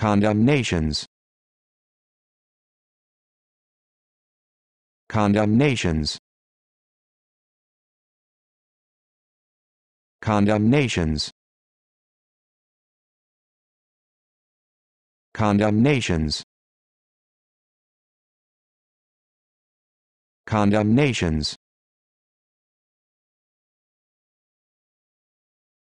Condemnations Condemnations Condemnations Condemnations Condemnations